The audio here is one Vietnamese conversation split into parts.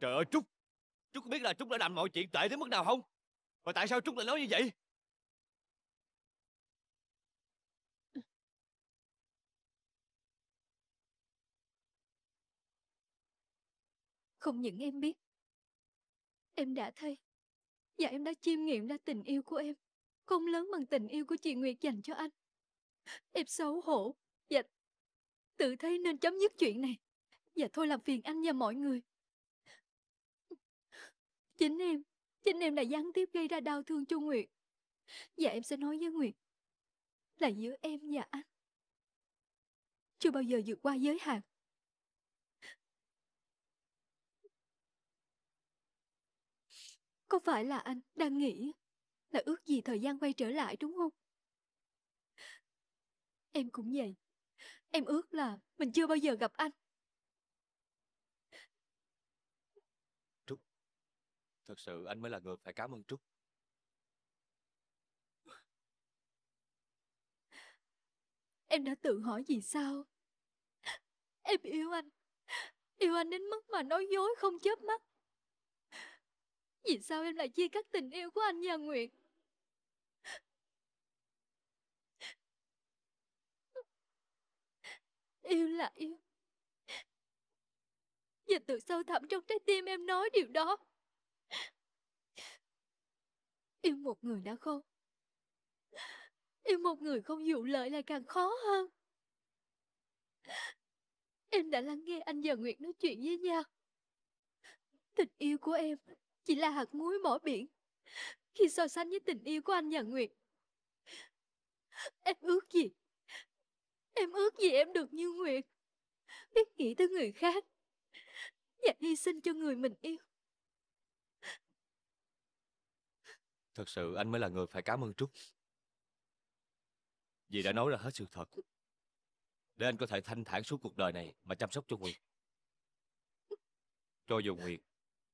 Trời ơi Trúc Trúc có biết là Trúc đã làm mọi chuyện tệ đến mức nào không Và tại sao Trúc lại nói như vậy Không những em biết Em đã thấy Và em đã chiêm nghiệm ra tình yêu của em Không lớn bằng tình yêu của chị Nguyệt dành cho anh Em xấu hổ Và tự thấy nên chấm dứt chuyện này Và thôi làm phiền anh và mọi người Chính em, chính em là gián tiếp gây ra đau thương cho Nguyệt. Và em sẽ nói với Nguyệt là giữa em và anh chưa bao giờ vượt qua giới hạn. Có phải là anh đang nghĩ là ước gì thời gian quay trở lại đúng không? Em cũng vậy. Em ước là mình chưa bao giờ gặp anh. thực sự anh mới là người phải cảm ơn Trúc. Em đã tự hỏi vì sao? Em yêu anh. Yêu anh đến mức mà nói dối không chớp mắt. Vì sao em lại chia cắt tình yêu của anh và Nguyệt? Yêu là yêu. Và từ sâu thẳm trong trái tim em nói điều đó. Yêu một người đã khó, Yêu một người không dụ lợi lại càng khó hơn Em đã lắng nghe anh và Nguyệt nói chuyện với nhau Tình yêu của em chỉ là hạt muối mỏ biển Khi so sánh với tình yêu của anh và Nguyệt Em ước gì Em ước gì em được như Nguyệt Biết nghĩ tới người khác Và hy sinh cho người mình yêu Thật sự anh mới là người phải cảm ơn Trúc Vì đã nói ra hết sự thật Để anh có thể thanh thản suốt cuộc đời này Mà chăm sóc cho Nguyệt Cho dù Nguyệt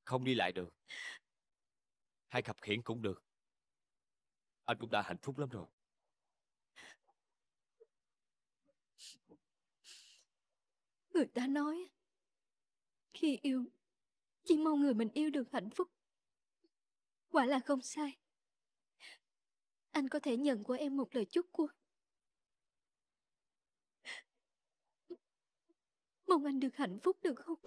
Không đi lại được Hay khập khiển cũng được Anh cũng đã hạnh phúc lắm rồi Người ta nói Khi yêu Chỉ mong người mình yêu được hạnh phúc Quả là không sai anh có thể nhận của em một lời chúc của Mong anh được hạnh phúc được không?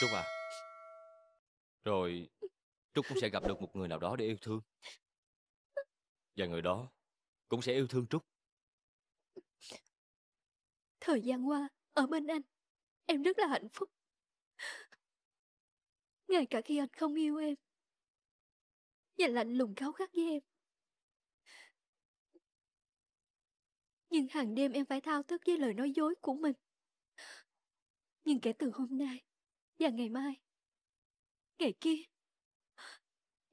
Trúc à Rồi Trúc cũng sẽ gặp được một người nào đó để yêu thương Và người đó Cũng sẽ yêu thương Trúc Thời gian qua Ở bên anh Em rất là hạnh phúc Ngay cả khi anh không yêu em và lạnh lùng khao khát với em. Nhưng hàng đêm em phải thao thức với lời nói dối của mình. Nhưng kể từ hôm nay và ngày mai, ngày kia,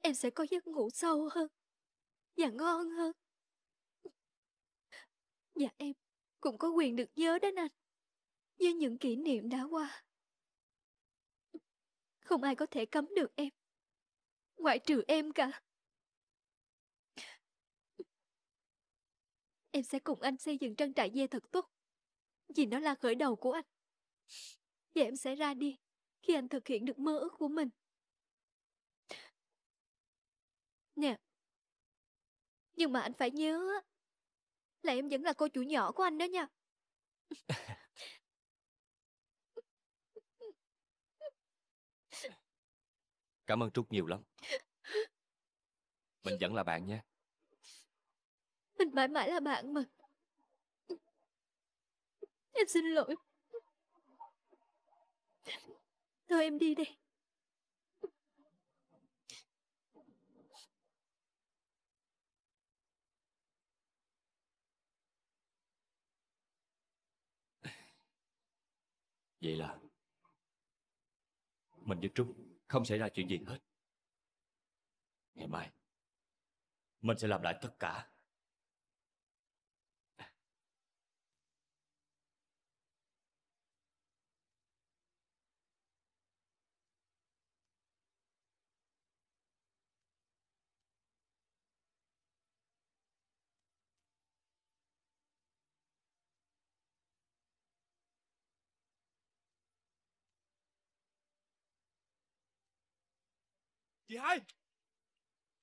em sẽ có giấc ngủ sâu hơn và ngon hơn. Và em cũng có quyền được nhớ đến anh với những kỷ niệm đã qua. Không ai có thể cấm được em ngoại trừ em cả. Em sẽ cùng anh xây dựng trang trại dê thật tốt, vì nó là khởi đầu của anh. Và em sẽ ra đi khi anh thực hiện được mơ ước của mình. Nè, nhưng mà anh phải nhớ là em vẫn là cô chủ nhỏ của anh đó nha. Cảm ơn Trúc nhiều lắm. Mình vẫn là bạn nha Mình mãi mãi là bạn mà Em xin lỗi Thôi em đi đây Vậy là Mình với Trúc không xảy ra chuyện gì hết Ngày mai mình sẽ làm lại tất cả. Chị hai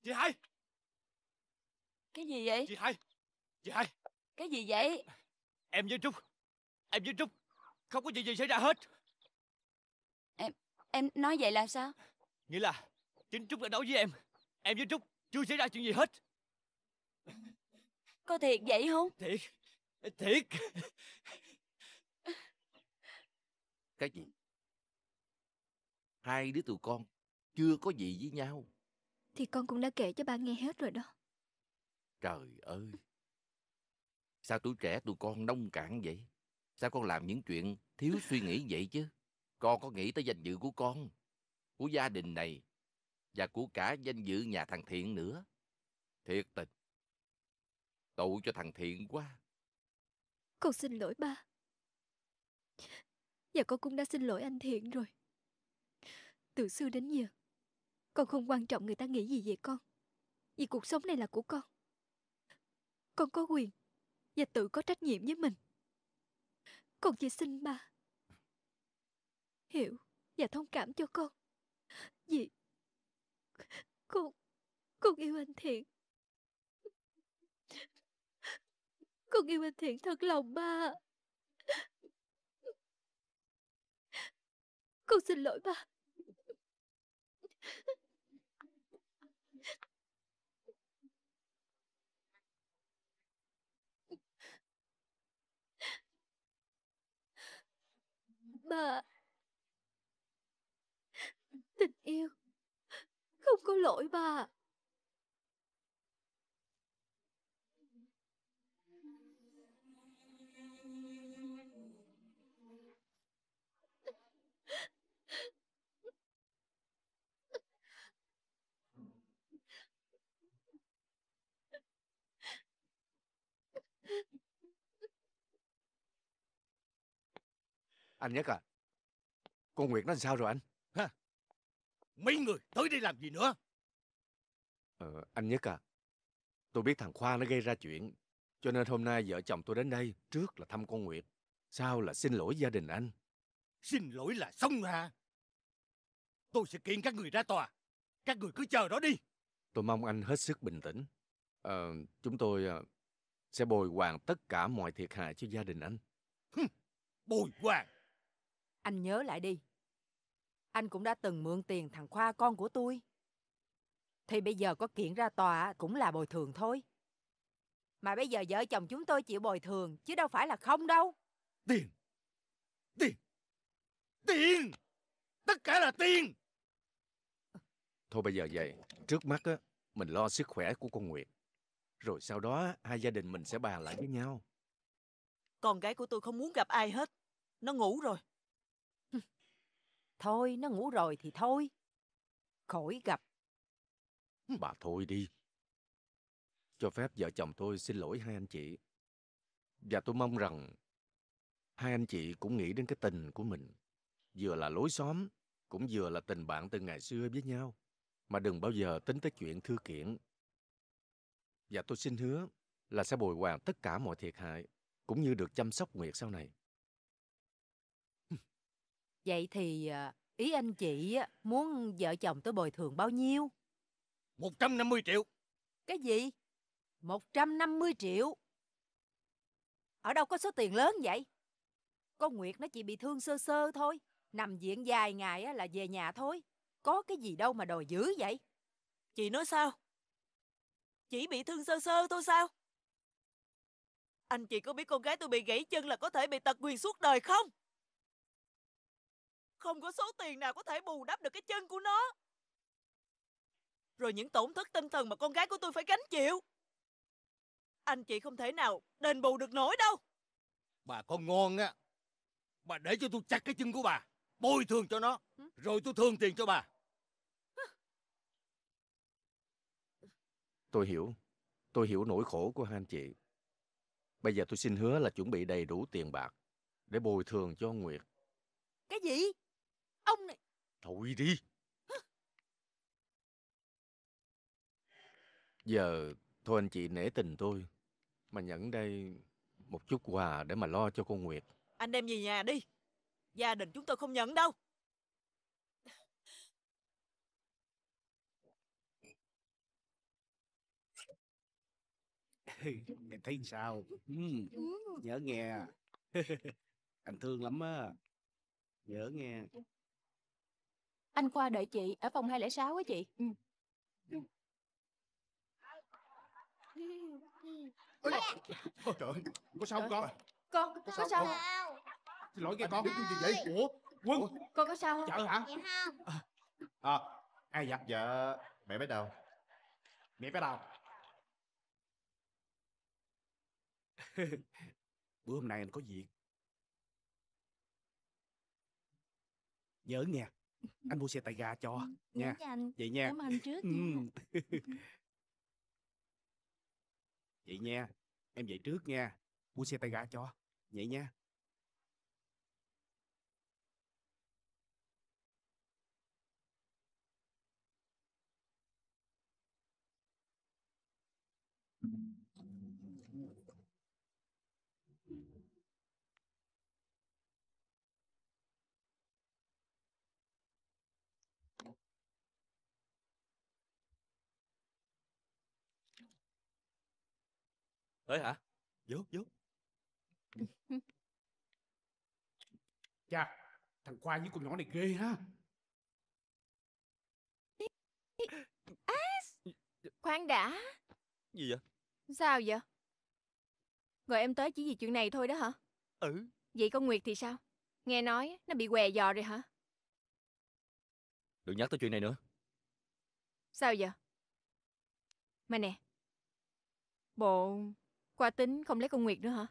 Chị hai cái gì vậy? Chị hai Chị hai Cái gì vậy? Em với Trúc Em với Trúc Không có chuyện gì xảy ra hết Em Em nói vậy là sao? Nghĩa là Chính Trúc đã nói với em Em với Trúc Chưa xảy ra chuyện gì hết Có thiệt vậy không? Thiệt Thiệt Cái gì? Hai đứa tụi con Chưa có gì với nhau Thì con cũng đã kể cho ba nghe hết rồi đó Trời ơi! Sao tuổi trẻ tụi con nông cạn vậy? Sao con làm những chuyện thiếu suy nghĩ vậy chứ? Con có nghĩ tới danh dự của con, của gia đình này, và của cả danh dự nhà thằng Thiện nữa. Thiệt tình. Tội cho thằng Thiện quá. Con xin lỗi ba. Và con cũng đã xin lỗi anh Thiện rồi. Từ xưa đến giờ, con không quan trọng người ta nghĩ gì về con. Vì cuộc sống này là của con con có quyền và tự có trách nhiệm với mình con chỉ xin ba hiểu và thông cảm cho con vì con con yêu anh thiện con yêu anh thiện thật lòng ba con xin lỗi ba bà Tình yêu Không có lỗi bà Anh Nhất à, con Nguyệt nó làm sao rồi anh? Ha? Mấy người tới đây làm gì nữa? Ờ, anh Nhất à, tôi biết thằng Khoa nó gây ra chuyện, cho nên hôm nay vợ chồng tôi đến đây trước là thăm con Nguyệt, sau là xin lỗi gia đình anh. Xin lỗi là xong hả? Tôi sẽ kiện các người ra tòa. Các người cứ chờ đó đi. Tôi mong anh hết sức bình tĩnh. Ờ, chúng tôi ờ, sẽ bồi hoàn tất cả mọi thiệt hại cho gia đình anh. Hừm, bồi hoàn anh nhớ lại đi. Anh cũng đã từng mượn tiền thằng Khoa con của tôi. Thì bây giờ có kiện ra tòa cũng là bồi thường thôi. Mà bây giờ vợ chồng chúng tôi chịu bồi thường chứ đâu phải là không đâu. Tiền! Tiền! Tiền! Tất cả là tiền! Thôi bây giờ vậy, trước mắt á, mình lo sức khỏe của con Nguyệt. Rồi sau đó hai gia đình mình sẽ bàn lại với nhau. Con gái của tôi không muốn gặp ai hết. Nó ngủ rồi. Thôi, nó ngủ rồi thì thôi. Khỏi gặp. Bà thôi đi. Cho phép vợ chồng tôi xin lỗi hai anh chị. Và tôi mong rằng hai anh chị cũng nghĩ đến cái tình của mình. Vừa là lối xóm, cũng vừa là tình bạn từ ngày xưa với nhau. Mà đừng bao giờ tính tới chuyện thư kiện. Và tôi xin hứa là sẽ bồi hoàn tất cả mọi thiệt hại, cũng như được chăm sóc Nguyệt sau này. Vậy thì à, ý anh chị muốn vợ chồng tôi bồi thường bao nhiêu? 150 triệu. Cái gì? 150 triệu? Ở đâu có số tiền lớn vậy? Con Nguyệt nó chỉ bị thương sơ sơ thôi. Nằm viện dài ngày là về nhà thôi. Có cái gì đâu mà đòi dữ vậy? Chị nói sao? Chỉ bị thương sơ sơ thôi sao? Anh chị có biết con gái tôi bị gãy chân là có thể bị tật quyền suốt đời không? Không có số tiền nào có thể bù đắp được cái chân của nó Rồi những tổn thất tinh thần mà con gái của tôi phải gánh chịu Anh chị không thể nào đền bù được nổi đâu Bà con ngon á Bà để cho tôi chặt cái chân của bà Bồi thường cho nó Rồi tôi thương tiền cho bà Tôi hiểu Tôi hiểu nỗi khổ của hai anh chị Bây giờ tôi xin hứa là chuẩn bị đầy đủ tiền bạc Để bồi thường cho Nguyệt Cái gì? Ông này Thôi đi Giờ thôi anh chị nể tình tôi Mà nhận đây một chút quà để mà lo cho con Nguyệt Anh đem về nhà đi Gia đình chúng tôi không nhận đâu Em thấy sao ừ, ừ. Nhớ nghe Anh thương lắm á Nhớ nghe anh Khoa đợi chị ở phòng 206 á chị. Ừ. ừ. Ôi, ôi trời ơi, có sao không con? Con, có sao, sao không? Xin lỗi nghe con, cái gì vậy? Ủa, Quân. Con có sao không? Chợ dạ hả? Dạ không. À, à ai dạ? Dạ, mẹ bé đầu. Mẹ bé đầu. Bữa hôm nay anh có việc. Nhớ nghe anh mua xe tay ga cho ừ, nha anh. vậy nha cảm ơn trước nha. vậy nha em vậy trước nha mua xe tay ga cho vậy nha tới hả vô vô chà thằng khoa với con nhỏ này ghê ha à, khoan đã gì vậy sao vậy gọi em tới chỉ vì chuyện này thôi đó hả ừ vậy con nguyệt thì sao nghe nói nó bị què dò rồi hả đừng nhắc tới chuyện này nữa sao vậy mà nè bộ qua tính không lấy con Nguyệt nữa hả?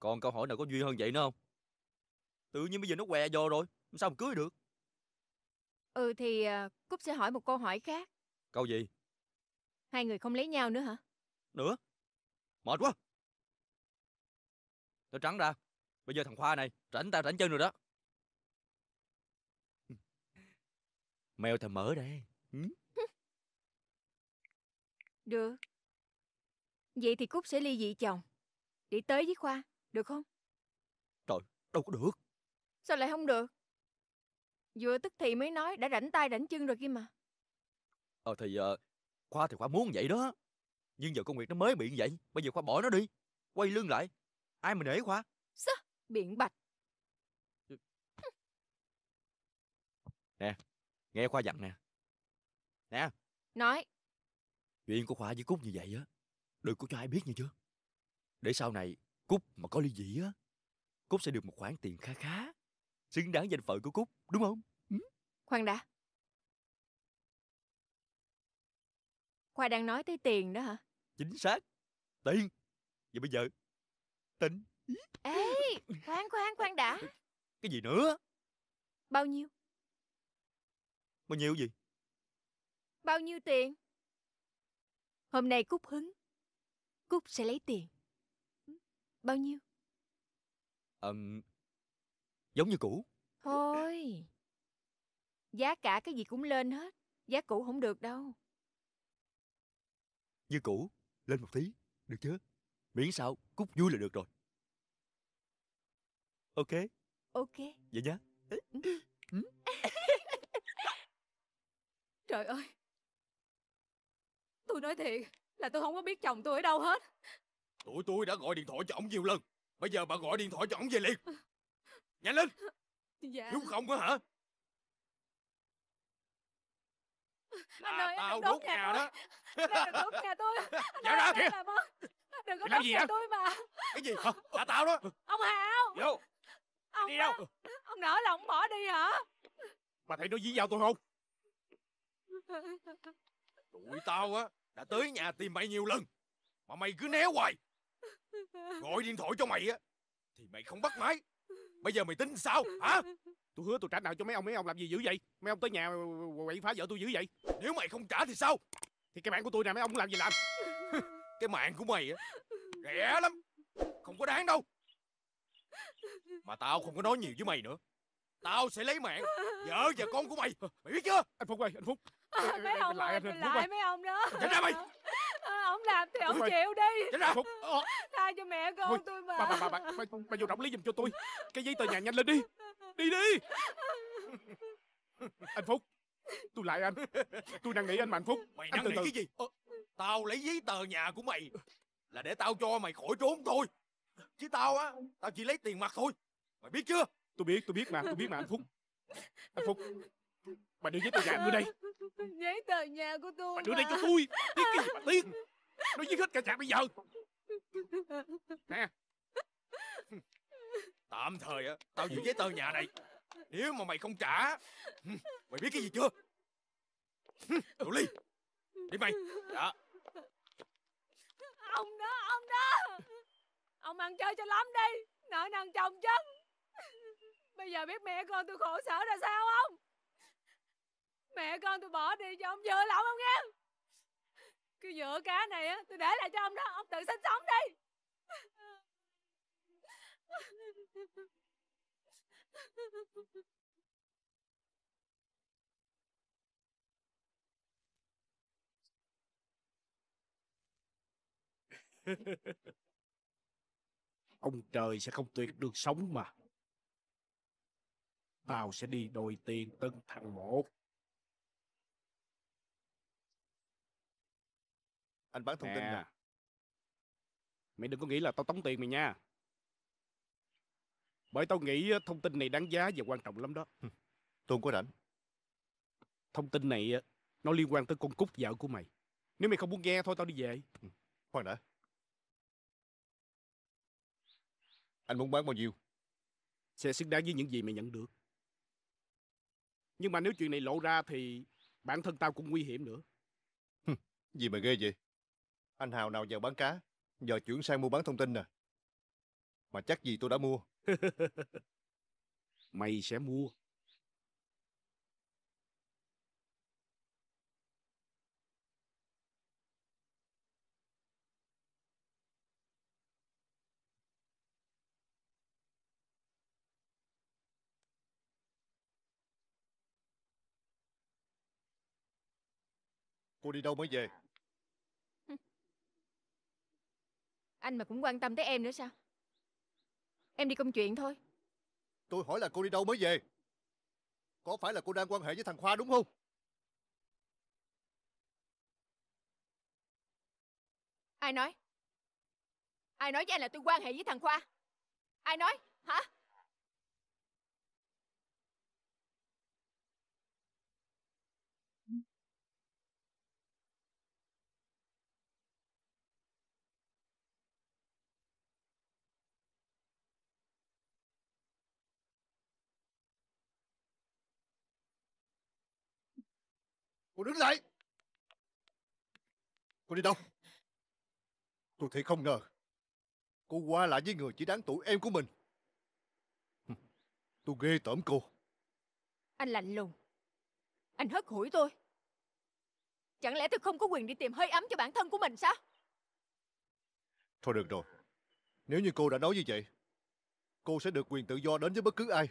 Còn câu hỏi nào có duyên hơn vậy nữa không? Tự nhiên bây giờ nó què vô rồi, sao mà cưới được? Ừ thì à, Cúc sẽ hỏi một câu hỏi khác. Câu gì? Hai người không lấy nhau nữa hả? Nữa? Mệt quá! Tao trắng ra, bây giờ thằng Khoa này rảnh tao rảnh chân rồi đó. Mèo thầm mở đây. Được. Vậy thì Cúc sẽ ly dị chồng Để tới với Khoa, được không? Trời, đâu có được Sao lại không được? Vừa tức thì mới nói đã rảnh tay rảnh chân rồi kia mà Ờ thì uh, Khoa thì Khoa muốn vậy đó Nhưng giờ con Nguyệt nó mới bị vậy Bây giờ Khoa bỏ nó đi Quay lưng lại Ai mà để Khoa Sao? Biện bạch Nè, nghe Khoa dặn nè Nè Nói Chuyện của Khoa với Cúc như vậy á Đừng có cho ai biết nha chưa Để sau này Cúc mà có ly dị á Cúc sẽ được một khoản tiền khá khá Xứng đáng danh phận của Cúc đúng không ừ. Khoan đã Khoa đang nói tới tiền đó hả Chính xác Tiền Vậy bây giờ Tính Ê khoan khoan khoan đã Cái gì nữa Bao nhiêu Bao nhiêu gì Bao nhiêu tiền Hôm nay Cúc hứng Cúc sẽ lấy tiền ừ. Bao nhiêu? Ừm à, Giống như cũ Thôi Giá cả cái gì cũng lên hết Giá cũ không được đâu Như cũ Lên một tí Được chứ Miễn sao Cúc vui là được rồi Ok Ok Vậy nhá ừ. Trời ơi Tôi nói thiệt là tôi không có biết chồng tôi ở đâu hết Tụi tôi đã gọi điện thoại cho ông nhiều lần Bây giờ bà gọi điện thoại cho ông về liền Nhanh lên Dạ Nếu không á hả Là anh à, ơi, tao đốt nhà, nhà đó Đừng đốt nhà tôi Anh dạ ra kìa Đừng có làm đốt nhà tôi mà Cái gì hả? Là tao đó Ông Hào Vô Ông đi đâu Ông nỡ lòng bỏ đi hả Bà thấy nó dí vào tôi không Tụi tao á đã tới nhà tìm mày nhiều lần mà mày cứ né hoài gọi điện thoại cho mày á thì mày không bắt máy bây giờ mày tính sao hả tôi hứa tôi trả nợ cho mấy ông mấy ông làm gì dữ vậy mấy ông tới nhà quậy phá vợ tôi dữ vậy nếu mày không trả thì sao thì cái mạng của tôi nè mấy ông làm gì làm cái mạng của mày á rẻ lắm không có đáng đâu mà tao không có nói nhiều với mày nữa tao sẽ lấy mạng vợ và con của mày mày biết chưa anh phúc ơi anh phúc à, mấy ông lại, mình lại mấy ông đó tránh ra mày à, ông làm thì ông chịu đi tránh ra phục tha cho mẹ con Thôi, tôi mà bà bà bà bà, bà, bà vô động lý giùm cho tôi cái giấy tờ nhà nhanh lên đi đi đi anh phúc tôi lại anh tôi đang nghĩ anh mạnh phúc mày đang nghĩ từ. cái gì ờ. tao lấy giấy tờ nhà của mày là để tao cho mày khỏi trốn thôi chứ tao á tao chỉ lấy tiền mặt thôi mày biết chưa tôi biết tôi biết mà tôi biết mà anh phúc anh phúc Bà đưa giấy tờ nhà đưa đây Giấy tờ nhà của tôi Bà đưa mà. đây cho tôi Tiếc cái gì bà tiếc Nó giết hết cả nhà bây giờ Nè Tạm thời á Tao giữ giấy tờ nhà này Nếu mà mày không trả Mày biết cái gì chưa Đồ ly Đi mày Dạ Ông đó ông đó Ông ăn chơi cho lắm đi Nợ nần chồng chân Bây giờ biết mẹ con tôi khổ sở ra sao không mẹ con tôi bỏ đi cho ông vợ lộn không nghe cái vợ cá này á tôi để lại cho ông đó ông tự sinh sống đi Ông trời sẽ không tuyệt được sống mà Tao sẽ đi đòi tiền tân thằng một anh bán thông nè. tin à. nè mày đừng có nghĩ là tao tống tiền mày nha bởi tao nghĩ thông tin này đáng giá và quan trọng lắm đó tôi không có rảnh thông tin này nó liên quan tới con cúc vợ của mày nếu mày không muốn nghe thôi tao đi về khoan đã anh muốn bán bao nhiêu sẽ xứng đáng với những gì mày nhận được nhưng mà nếu chuyện này lộ ra thì bản thân tao cũng nguy hiểm nữa gì mà ghê vậy anh Hào nào vào bán cá, giờ chuyển sang mua bán thông tin nè. Mà chắc gì tôi đã mua. Mày sẽ mua. Cô đi đâu mới về? Anh mà cũng quan tâm tới em nữa sao Em đi công chuyện thôi Tôi hỏi là cô đi đâu mới về Có phải là cô đang quan hệ với thằng Khoa đúng không Ai nói Ai nói với anh là tôi quan hệ với thằng Khoa Ai nói hả Cô đứng dậy. Cô đi đâu Tôi thì không ngờ Cô qua lại với người chỉ đáng tuổi em của mình Tôi ghê tởm cô Anh lạnh lùng Anh hất hủi tôi Chẳng lẽ tôi không có quyền đi tìm hơi ấm cho bản thân của mình sao Thôi được rồi Nếu như cô đã nói như vậy Cô sẽ được quyền tự do đến với bất cứ ai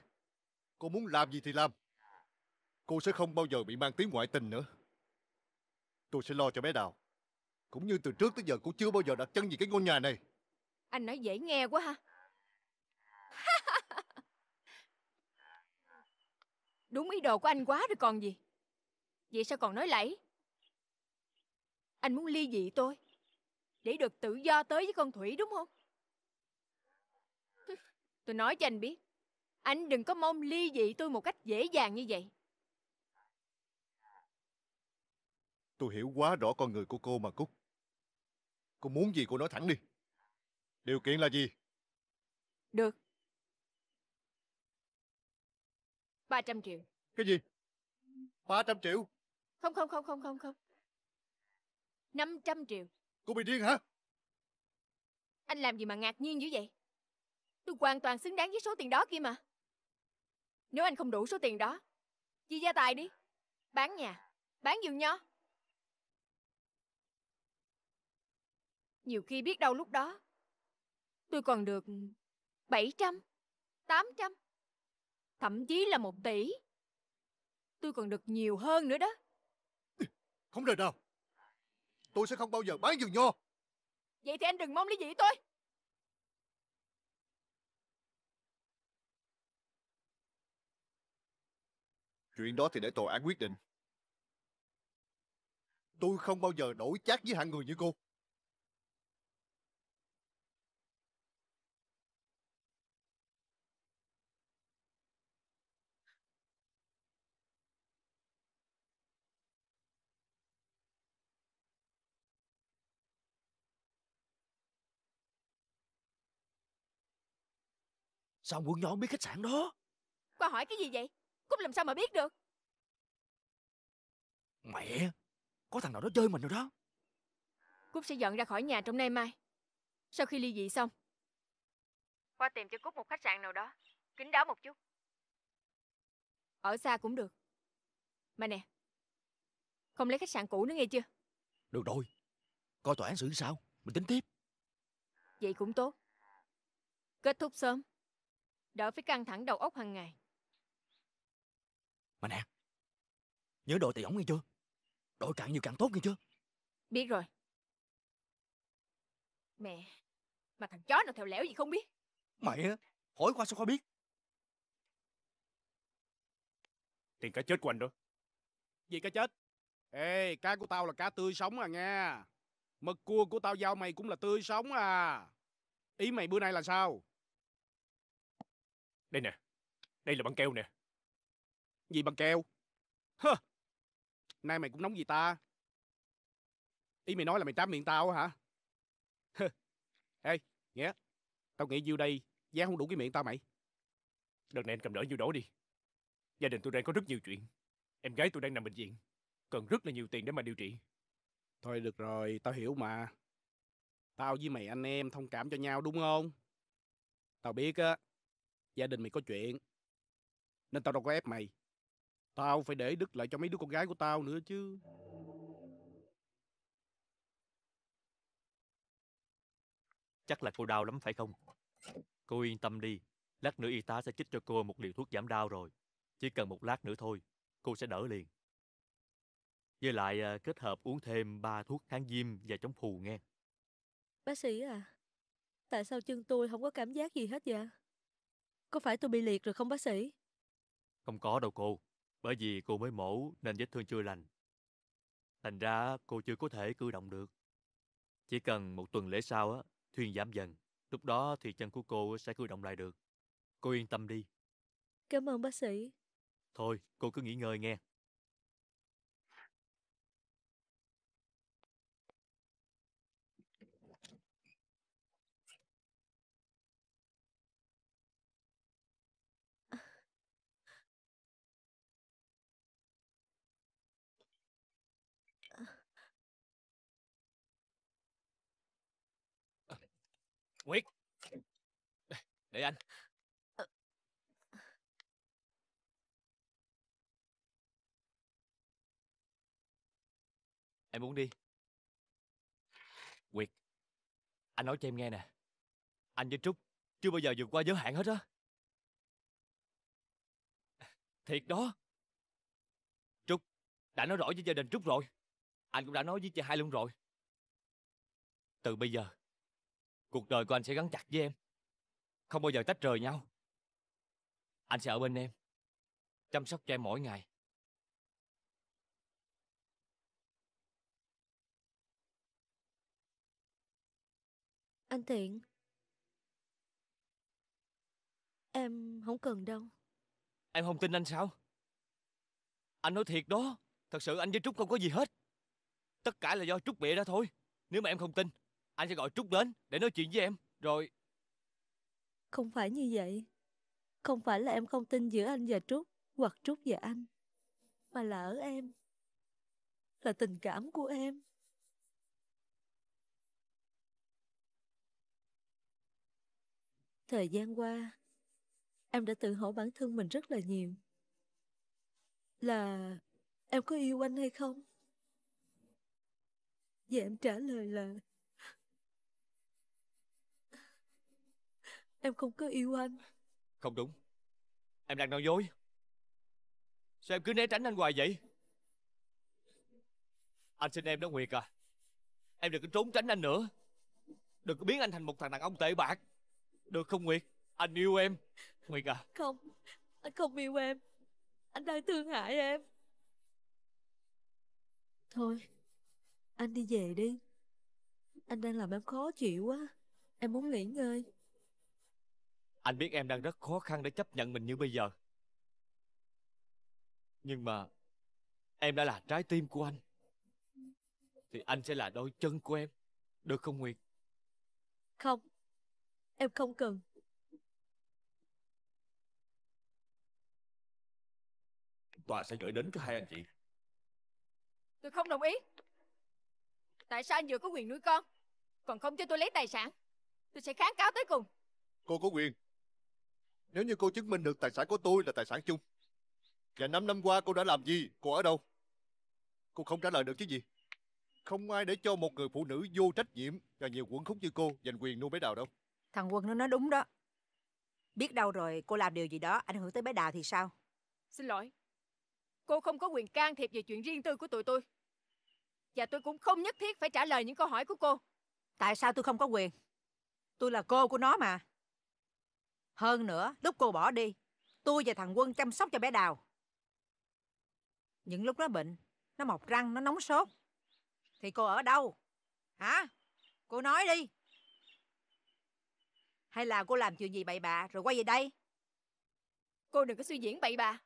Cô muốn làm gì thì làm Cô sẽ không bao giờ bị mang tiếng ngoại tình nữa Tôi sẽ lo cho bé Đào Cũng như từ trước tới giờ cũng chưa bao giờ đặt chân gì cái ngôi nhà này Anh nói dễ nghe quá ha Đúng ý đồ của anh quá rồi còn gì Vậy sao còn nói lẫy Anh muốn ly dị tôi Để được tự do tới với con Thủy đúng không Tôi nói cho anh biết Anh đừng có mong ly dị tôi một cách dễ dàng như vậy Tôi hiểu quá rõ con người của cô mà Cúc. Cô muốn gì cô nói thẳng đi. Điều kiện là gì? Được. 300 triệu. Cái gì? 300 triệu? Không, không, không, không, không, không. 500 triệu. Cô bị điên hả? Anh làm gì mà ngạc nhiên dữ vậy? Tôi hoàn toàn xứng đáng với số tiền đó kia mà. Nếu anh không đủ số tiền đó, chia gia tài đi. Bán nhà, bán vườn nho, Nhiều khi biết đâu lúc đó Tôi còn được 700 800 Thậm chí là một tỷ Tôi còn được nhiều hơn nữa đó Không được đâu, Tôi sẽ không bao giờ bán vườn nho Vậy thì anh đừng mong ly dị tôi Chuyện đó thì để tội án quyết định Tôi không bao giờ đổi chát với hạng người như cô Sao ông Quân nhỏ không biết khách sạn đó Qua hỏi cái gì vậy Cúc làm sao mà biết được Mẹ Có thằng nào đó chơi mình rồi đó Cúc sẽ dọn ra khỏi nhà trong nay mai Sau khi ly dị xong Qua tìm cho Cúc một khách sạn nào đó kính đáo một chút Ở xa cũng được Mà nè Không lấy khách sạn cũ nữa nghe chưa Được rồi Coi tòa án xử sao Mình tính tiếp Vậy cũng tốt Kết thúc sớm Đỡ phải căng thẳng đầu óc hàng ngày Mà nè Nhớ đội tỷ ổng nghe chưa Đội càng nhiều càng tốt nghe chưa Biết rồi Mẹ Mà thằng chó nào theo lẻo gì không biết Mày á Hỏi qua sao khó biết Tiền cá chết của anh đó Gì cá chết Ê cá của tao là cá tươi sống à nghe Mực cua của tao giao mày cũng là tươi sống à Ý mày bữa nay là sao đây nè, đây là băng keo nè. Gì băng keo? Hơ, nay mày cũng nóng gì ta? Ý mày nói là mày trám miệng tao hả? Hơ, ê, nghe. tao nghĩ nhiêu đây, giá không đủ cái miệng tao mày. Đợt này anh cầm đỡ nhiêu đó đi. Gia đình tôi đang có rất nhiều chuyện. Em gái tôi đang nằm bệnh viện, cần rất là nhiều tiền để mà điều trị. Thôi được rồi, tao hiểu mà. Tao với mày anh em thông cảm cho nhau đúng không? Tao biết á, gia đình mày có chuyện. Nên tao đâu có ép mày. Tao phải để đức lại cho mấy đứa con gái của tao nữa chứ. Chắc là cô đau lắm phải không? Cô yên tâm đi. Lát nữa y tá sẽ chích cho cô một liều thuốc giảm đau rồi. Chỉ cần một lát nữa thôi, cô sẽ đỡ liền. Với lại à, kết hợp uống thêm ba thuốc kháng viêm và chống phù nghe. Bác sĩ à, tại sao chân tôi không có cảm giác gì hết vậy? Có phải tôi bị liệt rồi không bác sĩ? Không có đâu cô, bởi vì cô mới mổ nên vết thương chưa lành. Thành ra cô chưa có thể cử động được. Chỉ cần một tuần lễ sau á, thuyền giảm dần, lúc đó thì chân của cô sẽ cử động lại được. Cô yên tâm đi. Cảm ơn bác sĩ. Thôi, cô cứ nghỉ ngơi nghe. Nguyệt Để anh Em muốn đi Nguyệt Anh nói cho em nghe nè Anh với Trúc chưa bao giờ vượt qua giới hạn hết á Thiệt đó Trúc Đã nói rõ với gia đình Trúc rồi Anh cũng đã nói với chị hai luôn rồi Từ bây giờ cuộc đời của anh sẽ gắn chặt với em không bao giờ tách rời nhau anh sẽ ở bên em chăm sóc cho em mỗi ngày anh thiện em không cần đâu em không tin anh sao anh nói thiệt đó thật sự anh với trúc không có gì hết tất cả là do trúc bịa ra thôi nếu mà em không tin anh sẽ gọi Trúc đến để nói chuyện với em, rồi... Không phải như vậy. Không phải là em không tin giữa anh và Trúc, hoặc Trúc và anh, mà là ở em. Là tình cảm của em. Thời gian qua, em đã tự hỏi bản thân mình rất là nhiều. Là em có yêu anh hay không? Và em trả lời là Em không có yêu anh Không đúng Em đang nói dối Sao em cứ né tránh anh hoài vậy Anh xin em đó Nguyệt à Em đừng có trốn tránh anh nữa Đừng có biến anh thành một thằng đàn ông tệ bạc Được không Nguyệt Anh yêu em Nguyệt à Không Anh không yêu em Anh đang thương hại em Thôi Anh đi về đi Anh đang làm em khó chịu quá Em muốn nghỉ ngơi anh biết em đang rất khó khăn để chấp nhận mình như bây giờ Nhưng mà Em đã là trái tim của anh Thì anh sẽ là đôi chân của em Được không Nguyệt Không Em không cần Tòa sẽ gửi đến cho hai anh chị Tôi không đồng ý Tại sao anh vừa có quyền nuôi con Còn không cho tôi lấy tài sản Tôi sẽ kháng cáo tới cùng Cô có quyền nếu như cô chứng minh được tài sản của tôi là tài sản chung, và 5 năm qua cô đã làm gì, cô ở đâu? Cô không trả lời được chứ gì? Không ai để cho một người phụ nữ vô trách nhiệm và nhiều quẩn khúc như cô giành quyền nuôi bé đào đâu. Thằng Quân nó nói đúng đó. Biết đâu rồi cô làm điều gì đó ảnh hưởng tới bé đào thì sao? Xin lỗi, cô không có quyền can thiệp về chuyện riêng tư của tụi tôi. Và tôi cũng không nhất thiết phải trả lời những câu hỏi của cô. Tại sao tôi không có quyền? Tôi là cô của nó mà. Hơn nữa, lúc cô bỏ đi, tôi và thằng Quân chăm sóc cho bé Đào. Những lúc nó bệnh, nó mọc răng, nó nóng sốt. Thì cô ở đâu? Hả? Cô nói đi. Hay là cô làm chuyện gì bậy bạ rồi quay về đây? Cô đừng có suy diễn bậy bạ.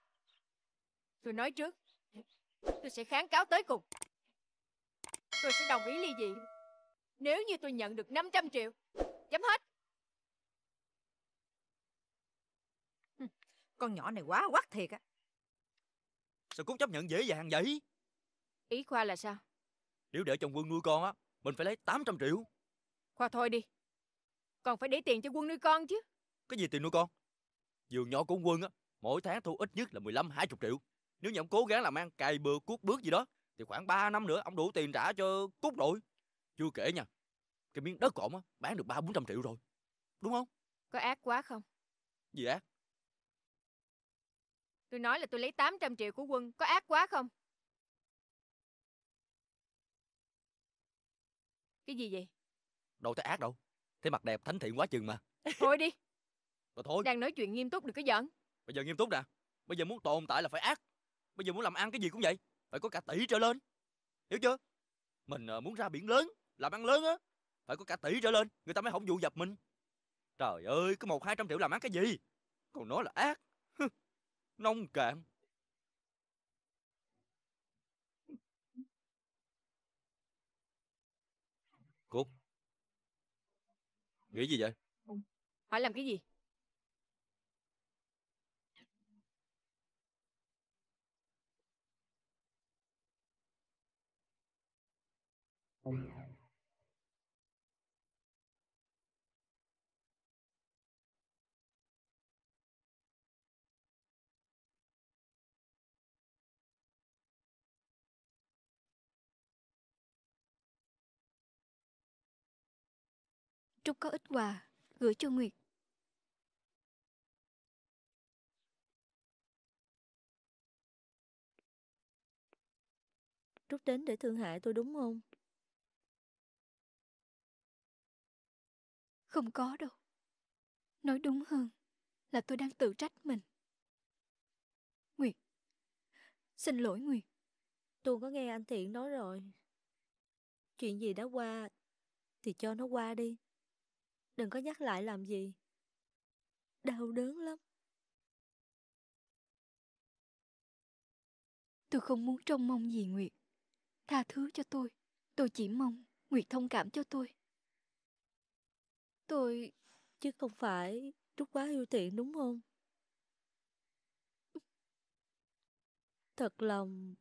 Tôi nói trước, tôi sẽ kháng cáo tới cùng. Tôi sẽ đồng ý ly dị. Nếu như tôi nhận được 500 triệu, chấm hết. Con nhỏ này quá quắc thiệt á Sao cũng chấp nhận dễ dàng vậy Ý Khoa là sao Nếu để chồng Quân nuôi con á Mình phải lấy 800 triệu Khoa thôi đi Còn phải để tiền cho Quân nuôi con chứ Cái gì tiền nuôi con Giường nhỏ của Quân á Mỗi tháng thu ít nhất là 15-20 triệu Nếu như ông cố gắng làm ăn cày bừa cuốc bước gì đó Thì khoảng 3 năm nữa ông đủ tiền trả cho cút rồi Chưa kể nha Cái miếng đất của á Bán được ba bốn trăm triệu rồi Đúng không Có ác quá không Gì ác Tôi nói là tôi lấy 800 triệu của quân, có ác quá không? Cái gì vậy? Đâu thấy ác đâu. Thế mặt đẹp thánh thiện quá chừng mà. Thôi đi. Mà thôi. Đang nói chuyện nghiêm túc được cái giận Bây giờ nghiêm túc nè. Bây giờ muốn tồn tại là phải ác. Bây giờ muốn làm ăn cái gì cũng vậy. Phải có cả tỷ trở lên. Hiểu chưa? Mình ờ, muốn ra biển lớn, làm ăn lớn á. Phải có cả tỷ trở lên, người ta mới không vụ dập mình. Trời ơi, cứ một hai trăm triệu làm ăn cái gì? Còn nói là ác nông cạn cúc nghĩ gì vậy phải làm cái gì Thank you. Trúc có ít quà, gửi cho Nguyệt. Trúc đến để thương hại tôi đúng không? Không có đâu. Nói đúng hơn là tôi đang tự trách mình. Nguyệt, xin lỗi Nguyệt. Tôi có nghe anh Thiện nói rồi. Chuyện gì đã qua thì cho nó qua đi. Đừng có nhắc lại làm gì. Đau đớn lắm. Tôi không muốn trông mong gì Nguyệt. Tha thứ cho tôi. Tôi chỉ mong Nguyệt thông cảm cho tôi. Tôi... Chứ không phải Trúc quá yêu thiện đúng không? Thật lòng...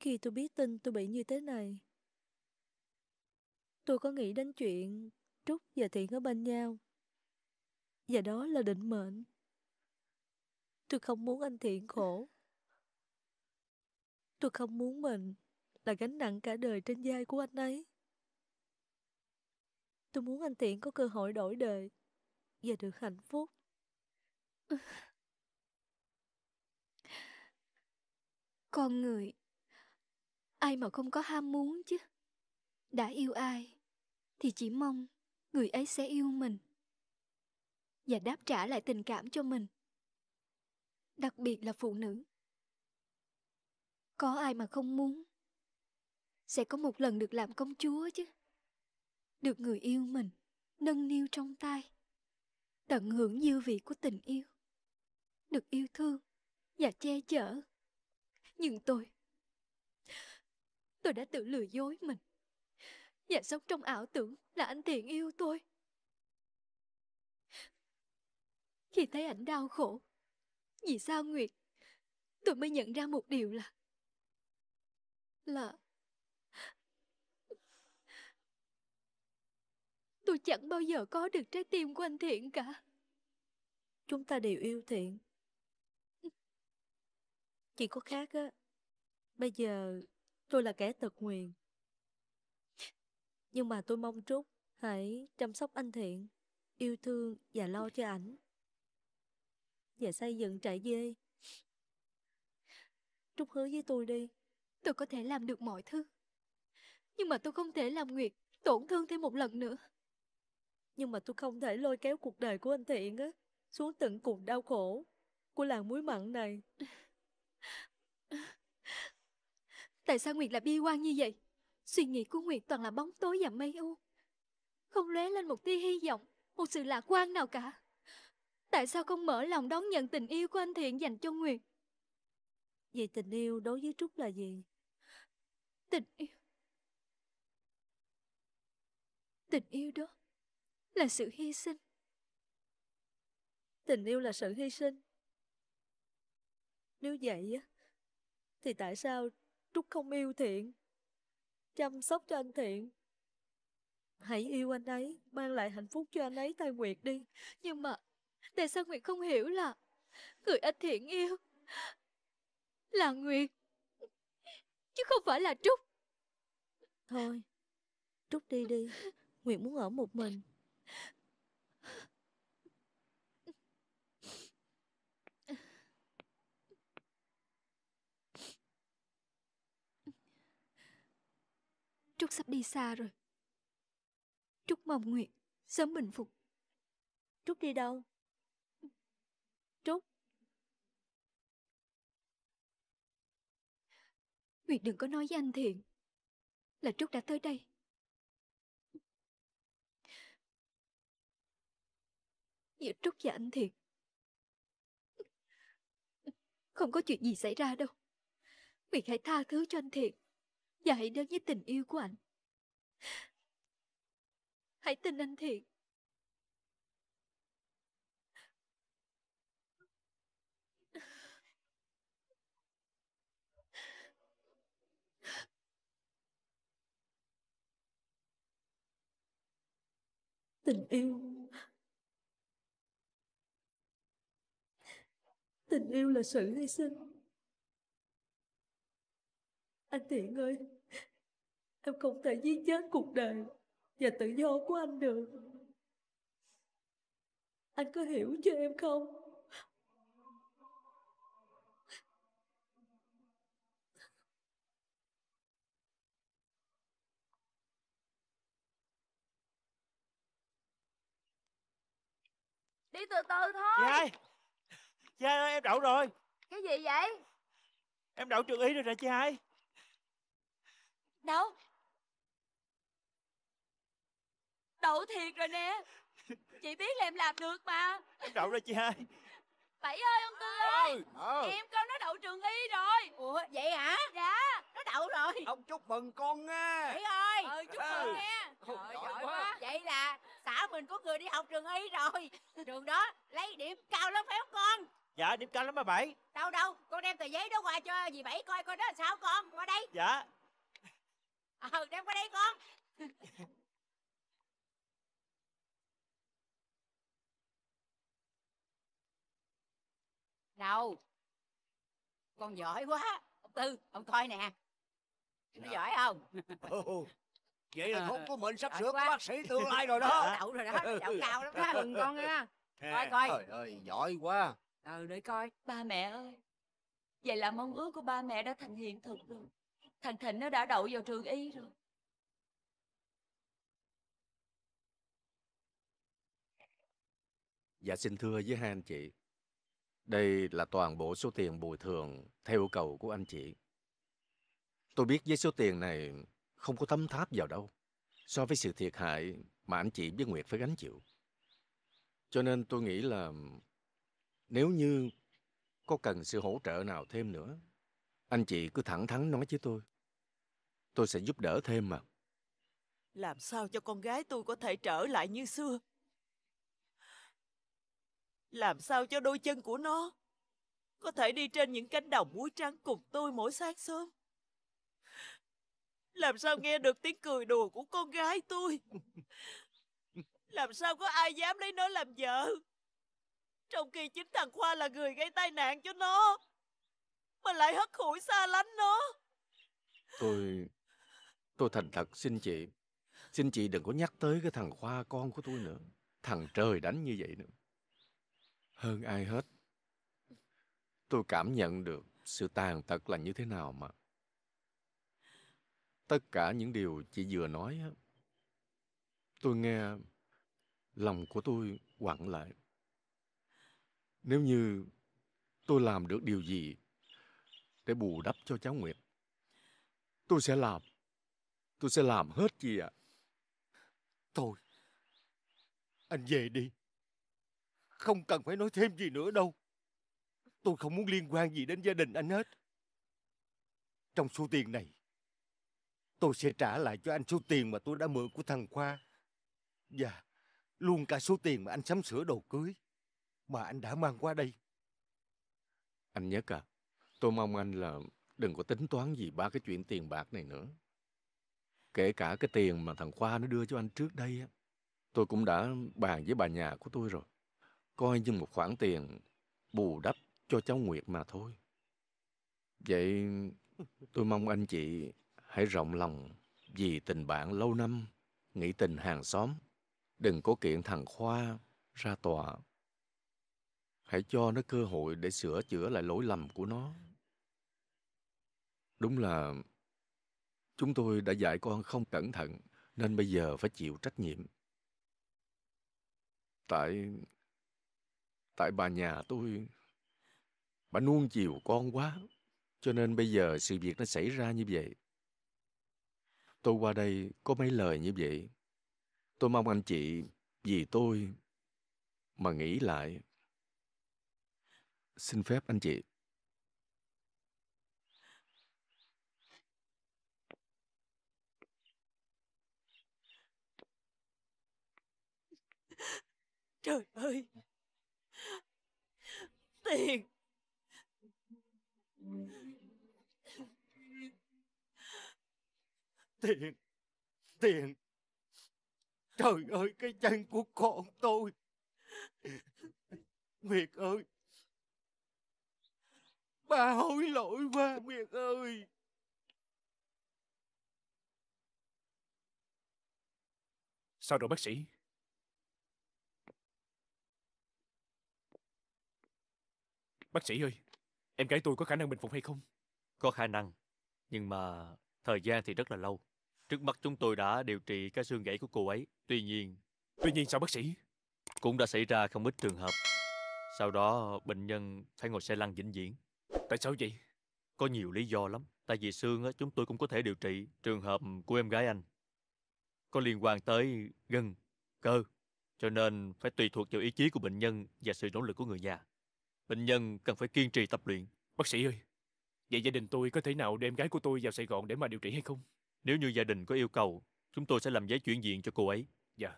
Khi tôi biết tin tôi bị như thế này, tôi có nghĩ đến chuyện Trúc và Thiện ở bên nhau. Và đó là định mệnh. Tôi không muốn anh Thiện khổ. Tôi không muốn mình là gánh nặng cả đời trên vai của anh ấy. Tôi muốn anh Thiện có cơ hội đổi đời và được hạnh phúc. Con người, ai mà không có ham muốn chứ. Đã yêu ai thì chỉ mong người ấy sẽ yêu mình và đáp trả lại tình cảm cho mình đặc biệt là phụ nữ có ai mà không muốn sẽ có một lần được làm công chúa chứ được người yêu mình nâng niu trong tay tận hưởng dư vị của tình yêu được yêu thương và che chở nhưng tôi tôi đã tự lừa dối mình và sống trong ảo tưởng là anh Thiện yêu tôi. Khi thấy ảnh đau khổ, vì sao Nguyệt, tôi mới nhận ra một điều là... Là... Tôi chẳng bao giờ có được trái tim của anh Thiện cả. Chúng ta đều yêu Thiện. Chỉ có khác á, bây giờ tôi là kẻ tật nguyền nhưng mà tôi mong Trúc hãy chăm sóc anh Thiện, yêu thương và lo cho ảnh. Và xây dựng trại dê. Trúc hứa với tôi đi. Tôi có thể làm được mọi thứ. Nhưng mà tôi không thể làm Nguyệt tổn thương thêm một lần nữa. Nhưng mà tôi không thể lôi kéo cuộc đời của anh Thiện á, xuống tận cùng đau khổ của làng muối mặn này. Tại sao Nguyệt lại bi quan như vậy? Suy nghĩ của Nguyệt toàn là bóng tối và mây u. Không lóe lên một tia hy vọng, một sự lạc quan nào cả. Tại sao không mở lòng đón nhận tình yêu của anh Thiện dành cho Nguyệt? Vậy tình yêu đối với Trúc là gì? Tình yêu... Tình yêu đó là sự hy sinh. Tình yêu là sự hy sinh. Nếu vậy á, thì tại sao Trúc không yêu Thiện? chăm sóc cho anh Thiện. Hãy yêu anh ấy, mang lại hạnh phúc cho anh ấy tay Nguyệt đi. Nhưng mà, tại sao Nguyệt không hiểu là người anh Thiện yêu là Nguyệt, chứ không phải là Trúc. Thôi, Trúc đi đi, Nguyệt muốn ở một mình. Trúc sắp đi xa rồi. Trúc mong Nguyệt sớm bình phục. Trúc đi đâu? Trúc. Nguyệt đừng có nói với anh Thiện là Trúc đã tới đây. Giữa dạ, Trúc và anh Thiện không có chuyện gì xảy ra đâu. Nguyệt hãy tha thứ cho anh Thiện và hãy đến với tình yêu của anh. Hãy tin anh thiệt. Tình yêu Tình yêu là sự hy sinh anh Thiện ơi Em không thể giết chết cuộc đời Và tự do của anh được Anh có hiểu cho em không Đi từ từ thôi Chị hai Chị hai ơi em đậu rồi Cái gì vậy Em đậu trường y rồi nè chị hai Đâu Đậu thiệt rồi nè Chị biết là em làm được mà Em đậu rồi chị hai Bảy ơi ông Tư ơi ừ. ừ. Em con nó đậu trường y rồi Ủa vậy hả Dạ Nó đậu rồi Ông chúc mừng con nha Bảy ơi Ừ chúc mừng ừ. nha Trời ơi giỏi quá. quá Vậy là xã mình có người đi học trường y rồi Trường đó lấy điểm cao lắm phải không con Dạ điểm cao lắm bà Bảy Đâu đâu con đem tờ giấy đó qua cho dì Bảy coi coi đó là sao con Qua đây Dạ ờ đem qua đây con đâu con giỏi quá ông tư ông coi nè nó dạ. giỏi không ừ, vậy là không có mệnh sắp sửa của bác sĩ tương lai rồi đó đậu rồi đó đậu ừ. cao lắm đó mừng con nha coi coi trời ơi giỏi quá ừ để coi ba mẹ ơi vậy là mong ước của ba mẹ đã thành hiện thực rồi Thằng Thịnh nó đã đậu vào trường y rồi Dạ xin thưa với hai anh chị Đây là toàn bộ số tiền bồi thường Theo yêu cầu của anh chị Tôi biết với số tiền này Không có tấm tháp vào đâu So với sự thiệt hại Mà anh chị với Nguyệt phải gánh chịu Cho nên tôi nghĩ là Nếu như Có cần sự hỗ trợ nào thêm nữa Anh chị cứ thẳng thắn nói với tôi tôi sẽ giúp đỡ thêm mà làm sao cho con gái tôi có thể trở lại như xưa làm sao cho đôi chân của nó có thể đi trên những cánh đồng muối trắng cùng tôi mỗi sáng sớm làm sao nghe được tiếng cười đùa của con gái tôi làm sao có ai dám lấy nó làm vợ trong khi chính thằng khoa là người gây tai nạn cho nó mà lại hất hủi xa lánh nó tôi Tôi thành thật xin chị, xin chị đừng có nhắc tới cái thằng Khoa con của tôi nữa. Thằng trời đánh như vậy nữa. Hơn ai hết, tôi cảm nhận được sự tàn tật là như thế nào mà. Tất cả những điều chị vừa nói, tôi nghe lòng của tôi quặn lại. Nếu như tôi làm được điều gì để bù đắp cho cháu Nguyệt, tôi sẽ làm. Tôi sẽ làm hết gì ạ. À? Thôi, anh về đi. Không cần phải nói thêm gì nữa đâu. Tôi không muốn liên quan gì đến gia đình anh hết. Trong số tiền này, tôi sẽ trả lại cho anh số tiền mà tôi đã mượn của thằng Khoa. Và luôn cả số tiền mà anh sắm sửa đồ cưới mà anh đã mang qua đây. Anh nhớ cả, à, tôi mong anh là đừng có tính toán gì ba cái chuyện tiền bạc này nữa. Kể cả cái tiền mà thằng Khoa nó đưa cho anh trước đây á, tôi cũng đã bàn với bà nhà của tôi rồi. Coi như một khoản tiền bù đắp cho cháu Nguyệt mà thôi. Vậy tôi mong anh chị hãy rộng lòng vì tình bạn lâu năm, nghĩ tình hàng xóm. Đừng có kiện thằng Khoa ra tòa. Hãy cho nó cơ hội để sửa chữa lại lỗi lầm của nó. Đúng là Chúng tôi đã dạy con không cẩn thận nên bây giờ phải chịu trách nhiệm. Tại tại bà nhà tôi bà nuông chiều con quá cho nên bây giờ sự việc nó xảy ra như vậy. Tôi qua đây có mấy lời như vậy. Tôi mong anh chị vì tôi mà nghĩ lại. Xin phép anh chị Trời ơi Tiền Tiền Tiền Trời ơi cái chân của con tôi Miệt ơi Ba hối lỗi quá Miệt ơi Sao rồi bác sĩ Bác sĩ ơi, em gái tôi có khả năng bình phục hay không? Có khả năng, nhưng mà thời gian thì rất là lâu. Trước mắt chúng tôi đã điều trị cái xương gãy của cô ấy. Tuy nhiên... Tuy nhiên sao bác sĩ? Cũng đã xảy ra không ít trường hợp. Sau đó bệnh nhân phải ngồi xe lăn vĩnh viễn. Tại sao vậy? Có nhiều lý do lắm. Tại vì xương chúng tôi cũng có thể điều trị trường hợp của em gái anh. Có liên quan tới gân, cơ. Cho nên phải tùy thuộc vào ý chí của bệnh nhân và sự nỗ lực của người nhà. Bệnh nhân cần phải kiên trì tập luyện. Bác sĩ ơi, vậy gia đình tôi có thể nào đem gái của tôi vào Sài Gòn để mà điều trị hay không? Nếu như gia đình có yêu cầu, chúng tôi sẽ làm giấy chuyển viện cho cô ấy. Dạ.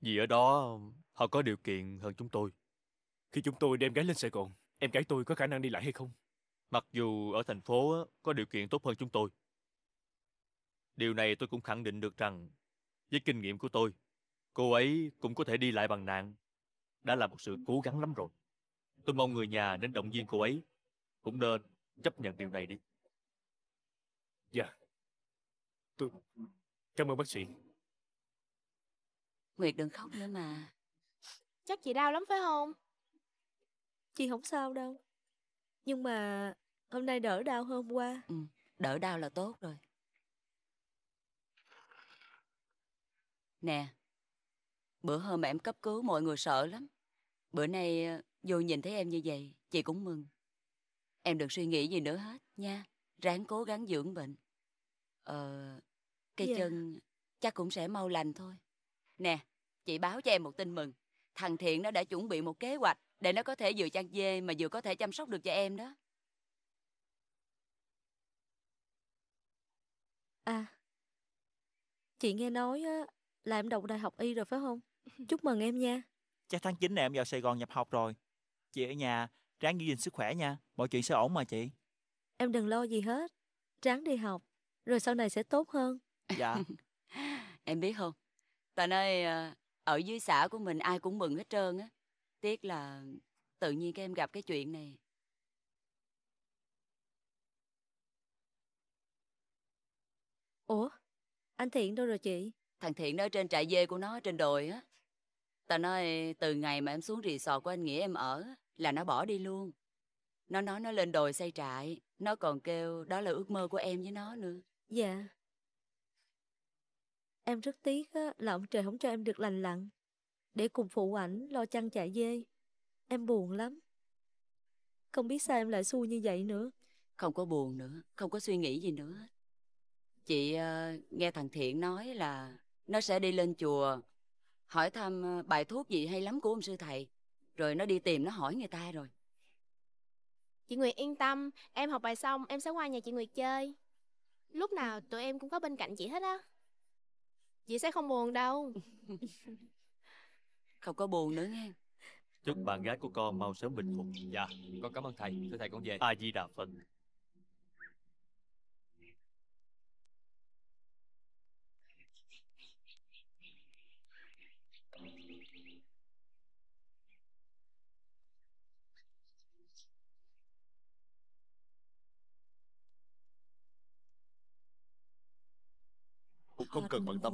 Vì ở đó họ có điều kiện hơn chúng tôi. Khi chúng tôi đem gái lên Sài Gòn, em gái tôi có khả năng đi lại hay không? Mặc dù ở thành phố có điều kiện tốt hơn chúng tôi. Điều này tôi cũng khẳng định được rằng với kinh nghiệm của tôi, cô ấy cũng có thể đi lại bằng nạn. Đã là một sự cố gắng lắm rồi. Tôi mong người nhà nên động viên cô ấy, cũng nên chấp nhận điều này đi. Dạ, tôi cảm ơn bác sĩ. Nguyệt đừng khóc nữa mà. Chắc chị đau lắm phải không? Chị không sao đâu. Nhưng mà hôm nay đỡ đau hơn hôm qua. Ừ, đỡ đau là tốt rồi. Nè, bữa hôm mà em cấp cứu mọi người sợ lắm. Bữa nay dù nhìn thấy em như vậy, chị cũng mừng. Em đừng suy nghĩ gì nữa hết nha. Ráng cố gắng dưỡng bệnh. Ờ, cái yeah. Dạ. chân chắc cũng sẽ mau lành thôi. Nè, chị báo cho em một tin mừng. Thằng Thiện nó đã chuẩn bị một kế hoạch để nó có thể vừa chăn dê mà vừa có thể chăm sóc được cho em đó. À, chị nghe nói là em đậu đại học y rồi phải không? Chúc mừng em nha. Chắc tháng 9 này em vào Sài Gòn nhập học rồi chị ở nhà ráng giữ gìn sức khỏe nha mọi chuyện sẽ ổn mà chị em đừng lo gì hết ráng đi học rồi sau này sẽ tốt hơn dạ em biết không ta nói ờ, ở dưới xã của mình ai cũng mừng hết trơn á tiếc là tự nhiên các em gặp cái chuyện này ủa anh thiện đâu rồi chị thằng thiện nó ở trên trại dê của nó trên đồi á ta nói từ ngày mà em xuống resort của anh nghĩa em ở là nó bỏ đi luôn. Nó nói nó lên đồi xây trại, nó còn kêu đó là ước mơ của em với nó nữa. Dạ. Em rất tiếc á, là ông trời không cho em được lành lặn, để cùng phụ ảnh lo chăn chạy dê. Em buồn lắm. Không biết sao em lại xui như vậy nữa. Không có buồn nữa, không có suy nghĩ gì nữa. Chị uh, nghe thằng Thiện nói là nó sẽ đi lên chùa hỏi thăm ờ, bài thuốc gì hay lắm của ông sư thầy rồi nó đi tìm nó hỏi người ta rồi chị nguyệt yên tâm em học bài xong em sẽ qua nhà chị nguyệt chơi lúc nào tụi em cũng có bên cạnh chị hết á chị sẽ không buồn đâu không có buồn nữa nghe chúc bạn gái của con mau sớm bình phục dạ con cảm ơn thầy thưa thầy con về a di đà phật không cần bận tâm